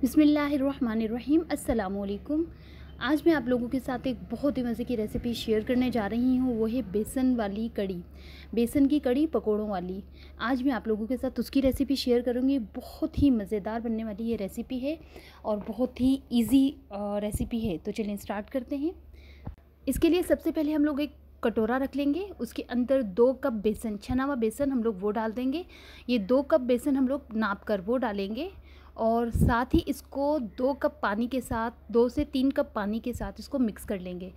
बिसमीम् अल्लाम आज मैं आप लोगों के साथ एक बहुत ही मज़े की रेसिपी शेयर करने जा रही हूँ वो है बेसन वाली कड़ी बेसन की कड़ी पकोड़ों वाली आज मैं आप लोगों के साथ उसकी रेसिपी शेयर करूँगी बहुत ही मज़ेदार बनने वाली ये रेसिपी है और बहुत ही इजी रेसिपी है तो चलिए स्टार्ट करते हैं इसके लिए सबसे पहले हम लोग एक कटोरा रख लेंगे उसके अंदर दो कप बेसन छना हुआ बेसन हम लोग वो डाल देंगे ये दो कप बेसन हम लोग नाप कर वो डालेंगे और साथ ही इसको दो कप पानी के साथ दो से तीन कप पानी के साथ इसको मिक्स कर लेंगे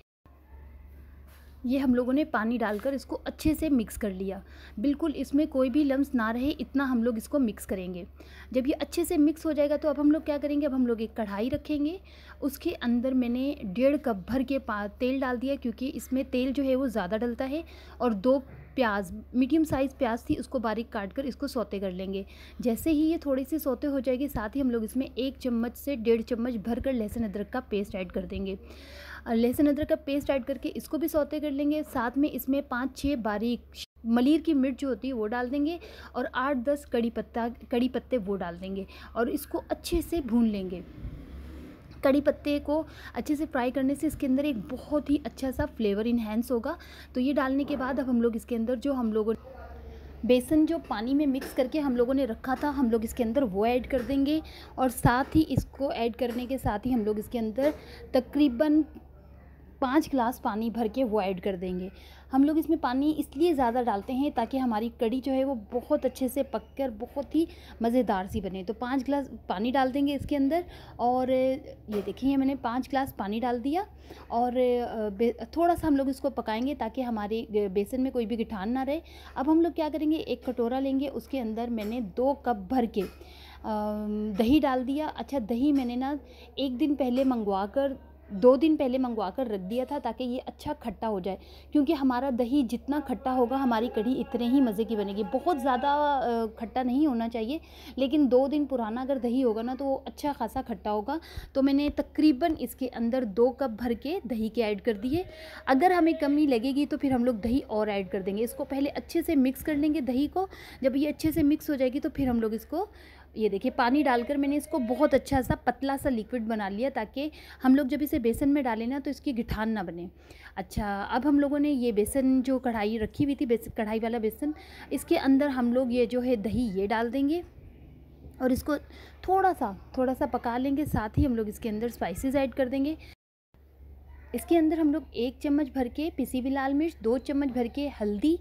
ये हम लोगों ने पानी डालकर इसको अच्छे से मिक्स कर लिया बिल्कुल इसमें कोई भी लम्स ना रहे इतना हम लोग इसको मिक्स करेंगे जब ये अच्छे से मिक्स हो जाएगा तो अब हम लोग क्या करेंगे अब हम लोग एक कढ़ाई रखेंगे उसके अंदर मैंने डेढ़ कप भर के तेल डाल दिया क्योंकि इसमें तेल जो है वो ज़्यादा डलता है और दो प्याज मीडियम साइज़ प्याज थी उसको बारीक काट कर इसको सौते कर लेंगे जैसे ही ये थोड़ी सी सोते हो जाएगी साथ ही हम लोग इसमें एक चम्मच से डेढ़ चम्मच भर कर लहसुन अदरक का पेस्ट ऐड कर देंगे लहसुन अदरक का पेस्ट ऐड करके इसको भी सौते कर लेंगे साथ में इसमें पाँच छः बारीक मलीर की मिर्च जो होती है वो डाल देंगे और आठ दस कड़ी पत्ता कड़ी पत्ते वो डाल देंगे और इसको अच्छे से भून लेंगे कड़ी पत्ते को अच्छे से फ्राई करने से इसके अंदर एक बहुत ही अच्छा सा फ्लेवर इन्हेंस होगा तो ये डालने के बाद अब हम लोग इसके अंदर जो हम लोगों बेसन जो पानी में मिक्स करके हम लोगों ने रखा था हम लोग इसके अंदर वो ऐड कर देंगे और साथ ही इसको ऐड करने के साथ ही हम लोग इसके अंदर तकरीबन पाँच गिलास पानी भर के वो ऐड कर देंगे हम लोग इसमें पानी इसलिए ज़्यादा डालते हैं ताकि हमारी कड़ी जो है वो बहुत अच्छे से पक कर बहुत ही मज़ेदार सी बने तो पाँच गिलास पानी डाल देंगे इसके अंदर और ये देखिए मैंने पाँच गिलास पानी डाल दिया और थोड़ा सा हम लोग इसको पकाएंगे ताकि हमारे बेसन में कोई भी गिठान ना रहे अब हम लोग क्या करेंगे एक कटोरा लेंगे उसके अंदर मैंने दो कप भर के दही डाल दिया अच्छा दही मैंने ना एक दिन पहले मंगवा कर दो दिन पहले मंगवा कर रख दिया था ताकि ये अच्छा खट्टा हो जाए क्योंकि हमारा दही जितना खट्टा होगा हमारी कढ़ी इतने ही मज़े की बनेगी बहुत ज़्यादा खट्टा नहीं होना चाहिए लेकिन दो दिन पुराना अगर दही होगा ना तो वो अच्छा खासा खट्टा होगा तो मैंने तकरीबन इसके अंदर दो कप भर के दही के ऐड कर दिए अगर हमें कमी लगेगी तो फिर हम लोग दही और ऐड कर देंगे इसको पहले अच्छे से मिक्स कर लेंगे दही को जब ये अच्छे से मिक्स हो जाएगी तो फिर हम लोग इसको ये देखिए पानी डालकर मैंने इसको बहुत अच्छा सा पतला सा लिक्विड बना लिया ताकि हम लोग जब इसे बेसन में डालें ना तो इसकी गिठान ना बने अच्छा अब हम लोगों ने ये बेसन जो कढ़ाई रखी हुई थी बेसन कढ़ाई वाला बेसन इसके अंदर हम लोग ये जो है दही ये डाल देंगे और इसको थोड़ा सा थोड़ा सा पका लेंगे साथ ही हम लोग इसके अंदर स्पाइसेस ऐड कर देंगे इसके अंदर हम लोग एक चम्मच भर के पिसी हुई लाल मिर्च दो चम्मच भर के हल्दी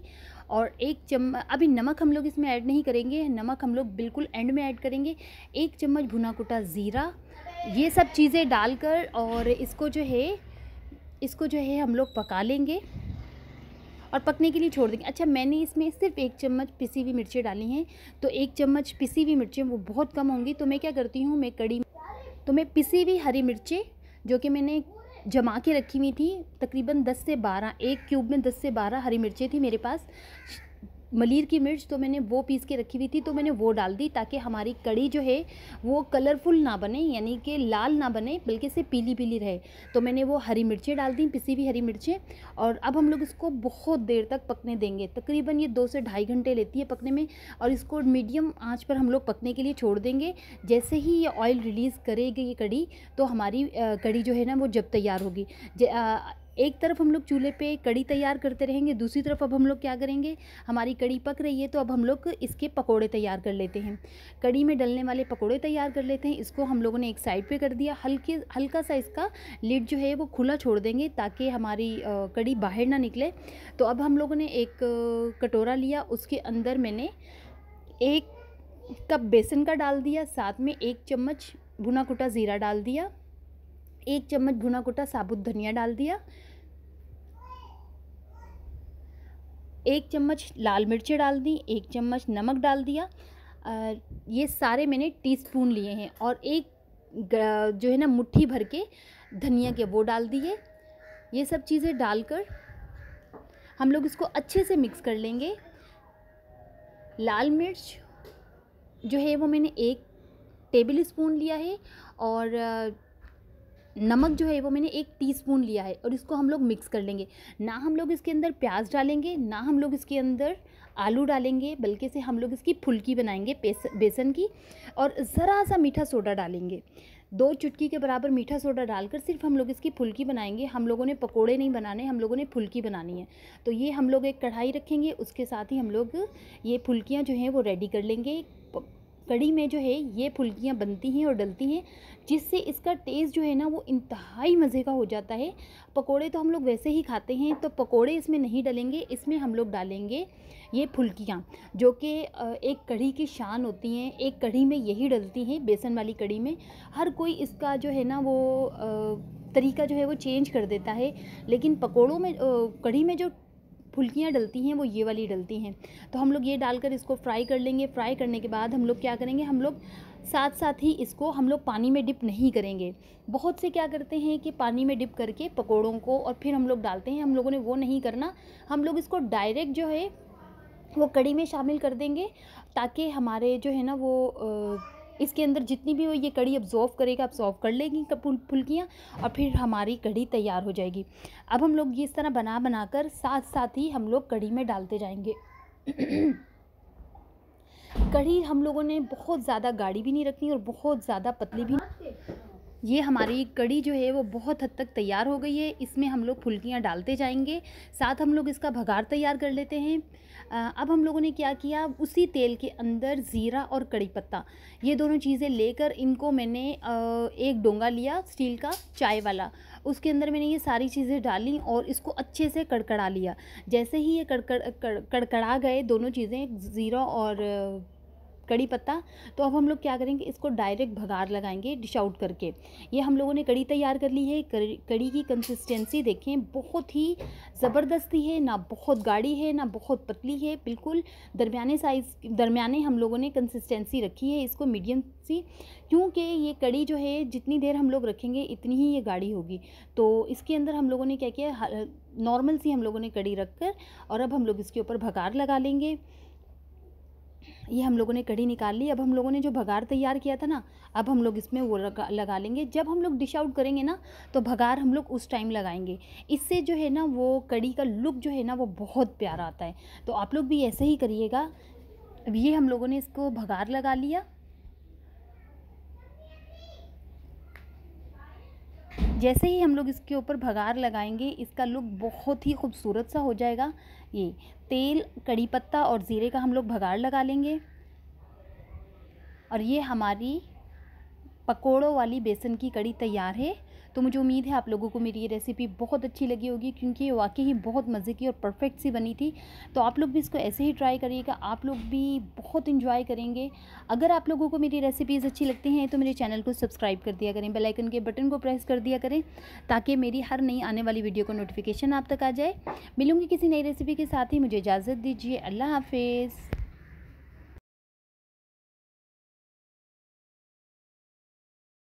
और एक चम अभी नमक हम लोग इसमें ऐड नहीं करेंगे नमक हम लोग बिल्कुल एंड में ऐड करेंगे एक चम्मच भुना कुटा ज़ीरा ये सब चीज़ें डालकर और इसको जो है इसको जो है हम लोग पका लेंगे और पकने के लिए छोड़ देंगे अच्छा मैंने इसमें सिर्फ एक चम्मच पिसी हुई मिर्चें डाली हैं तो एक चम्मच पिसी हुई मिर्चें वो बहुत कम होंगी तो मैं क्या करती हूँ मैं कड़ी तो मैं पिसी हुई हरी मिर्चें जो कि मैंने जमा के रखी हुई थी तकरीबन 10 से 12 एक क्यूब में 10 से 12 हरी मिर्चें थी मेरे पास मलीर की मिर्च तो मैंने वो पीस के रखी हुई थी तो मैंने वो डाल दी ताकि हमारी कड़ी जो है वो कलरफुल ना बने यानी कि लाल ना बने बल्कि से पीली पीली रहे तो मैंने वो हरी मिर्चें डाल दी पिसी हुई हरी मिर्चें और अब हम लोग इसको बहुत देर तक पकने देंगे तकरीबन ये दो से ढाई घंटे लेती है पकने में और इसको मीडियम आँच पर हम लोग पकने के लिए छोड़ देंगे जैसे ही ये ऑयल रिलीज़ करेगी ये कड़ी तो हमारी कड़ी जो है ना वो जब तैयार होगी एक तरफ हम लोग चूल्हे पे कड़ी तैयार करते रहेंगे दूसरी तरफ अब हम लोग क्या करेंगे हमारी कड़ी पक रही है तो अब हम लोग इसके पकौड़े तैयार कर लेते हैं कड़ी में डलने वाले पकौड़े तैयार कर लेते हैं इसको हम लोगों ने एक साइड पे कर दिया हल्के हल्का सा इसका लिड जो है वो खुला छोड़ देंगे ताकि हमारी कड़ी बाहर ना निकले तो अब हम लोगों ने एक कटोरा लिया उसके अंदर मैंने एक कप बेसन का डाल दिया साथ में एक चम्मच भुना कुटा ज़ीरा डाल दिया एक चम्मच भुना कुटा साबुत धनिया डाल दिया एक चम्मच लाल मिर्चें डाल दी एक चम्मच नमक डाल दिया ये सारे मैंने टीस्पून लिए हैं और एक जो है ना मुट्ठी भर के धनिया के वो डाल दिए ये सब चीज़ें डालकर हम लोग इसको अच्छे से मिक्स कर लेंगे लाल मिर्च जो है वो मैंने एक टेबल स्पून लिया है और नमक जो है वो मैंने एक टीस्पून लिया है और इसको हम लोग मिक्स कर लेंगे ना हम लोग इसके अंदर प्याज डालेंगे ना हम लोग इसके अंदर आलू डालेंगे बल्कि से हम लोग इसकी फुलकी बनाएंगे बेसन की और ज़रा सा मीठा सोडा डालेंगे दो चुटकी के बराबर मीठा सोडा डालकर सिर्फ हम लोग इसकी फुलकी बनाएंगे हम लोगों ने पकोड़े नहीं बनाने हम लोगों ने फुलकी बनानी है तो ये हम लोग एक कढ़ाई रखेंगे उसके साथ ही हम लोग ये फुल्कियाँ जो हैं वो रेडी कर लेंगे कड़ी में जो है ये फुल्कियाँ बनती हैं और डलती हैं जिससे इसका टेस्ट जो है ना वो इंतहाई मज़े का हो जाता है पकोड़े तो हम लोग वैसे ही खाते हैं तो पकोड़े इसमें नहीं डलेंगे इसमें हम लोग डालेंगे ये फुल्कियाँ जो कि एक कढ़ी की शान होती हैं एक कढ़ी में यही डलती हैं बेसन वाली कढ़ी में हर कोई इसका जो है ना वो तरीका जो है वो चेंज कर देता है लेकिन पकोड़ों में कढ़ी में जो फुल्कियाँ डलती हैं वो ये वाली डलती हैं तो हम लोग ये डालकर इसको फ्राई कर लेंगे फ्राई करने के बाद हम लोग क्या करेंगे हम लोग साथ साथ ही इसको हम लोग पानी में डिप नहीं करेंगे बहुत से क्या करते हैं कि पानी में डिप करके पकौड़ों को और फिर हम लोग डालते हैं हम लोगों ने वो नहीं करना हम लोग इसको डायरेक्ट जो है वो कड़ी में शामिल कर देंगे ताकि हमारे जो है ना वो इसके अंदर जितनी भी वो ये कड़ी अब्जॉर्व करेगा अब्जॉर्व कर लेगी फुल्कियाँ और फिर हमारी कड़ी तैयार हो जाएगी अब हम लोग ये इस तरह बना बना कर साथ साथ ही हम लोग कड़ी में डालते जाएंगे कड़ी हम लोगों ने बहुत ज़्यादा गाढ़ी भी नहीं रखनी और बहुत ज़्यादा पतली भी नहीं ये हमारी कड़ी जो है वो बहुत हद तक तैयार हो गई है इसमें हम लोग फुल्कियाँ डालते जाएंगे साथ हम लोग इसका भगार तैयार कर लेते हैं अब हम लोगों ने क्या किया उसी तेल के अंदर ज़ीरा और कड़ी पत्ता ये दोनों चीज़ें लेकर इनको मैंने एक डोंगा लिया स्टील का चाय वाला उसके अंदर मैंने ये सारी चीज़ें डाली और इसको अच्छे से कड़कड़ा लिया जैसे ही ये कड़कड़ कड़कड़ा गए दोनों चीज़ें ज़ीरा और कड़ी पत्ता तो अब हम लोग क्या करेंगे इसको डायरेक्ट भगार लगाएंगे डिश आउट करके ये हम लोगों ने कड़ी तैयार कर ली है कड़ी की कंसिस्टेंसी देखें बहुत ही ज़बरदस्ती है ना बहुत गाढ़ी है ना बहुत पतली है बिल्कुल दरमियाने साइज़ दरमियाने हम लोगों ने कंसिस्टेंसी रखी है इसको मीडियम सी क्योंकि ये कड़ी जो है जितनी देर हम लोग रखेंगे इतनी ही ये गाढ़ी होगी तो इसके अंदर हम लोगों ने क्या किया नॉर्मल सी हम लोगों ने कड़ी रख कर और अब हम लोग इसके ऊपर भगार लगा लेंगे ये हम लोगों ने कढ़ी निकाल ली अब हम लोगों ने जो भगार तैयार किया था ना अब हम लोग इसमें वो लगा, लगा लेंगे जब हम लोग डिश आउट करेंगे ना तो भगार हम लोग उस टाइम लगाएंगे इससे जो है ना वो कड़ी का लुक जो है ना वो बहुत प्यारा आता है तो आप लोग भी ऐसे ही करिएगा अब ये हम लोगों ने इसको भगार लगा लिया जैसे ही हम लोग इसके ऊपर भगार लगाएंगे इसका लुक बहुत ही खूबसूरत सा हो जाएगा ये तेल कड़ी पत्ता और ज़ीरे का हम लोग भगार लगा लेंगे और ये हमारी पकोड़ों वाली बेसन की कड़ी तैयार है तो मुझे उम्मीद है आप लोगों को मेरी ये रेसिपी बहुत अच्छी लगी होगी क्योंकि ये वाकई ही बहुत मज़े की और परफेक्ट सी बनी थी तो आप लोग भी इसको ऐसे ही ट्राई करिएगा आप लोग भी बहुत इन्जॉय करेंगे अगर आप लोगों को मेरी रेसिपीज़ अच्छी लगती हैं तो मेरे चैनल को सब्सक्राइब कर दिया करें बेलाइकन के बटन को प्रेस कर दिया करें ताकि मेरी हर नई आने वाली वीडियो का नोटिफिकेशन आप तक आ जाए मिलूंगी किसी नई रेसिपी के साथ ही मुझे इजाज़त दीजिए अल्लाह हाफिज़